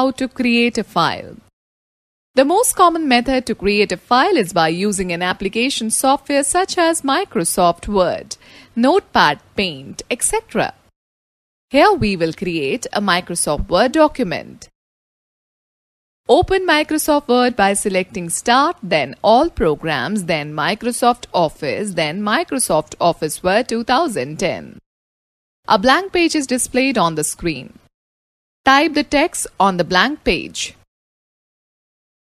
how to create a file. The most common method to create a file is by using an application software such as Microsoft Word, Notepad Paint, etc. Here we will create a Microsoft Word document. Open Microsoft Word by selecting Start, then All Programs, then Microsoft Office, then Microsoft Office Word 2010. A blank page is displayed on the screen. Type the text on the blank page.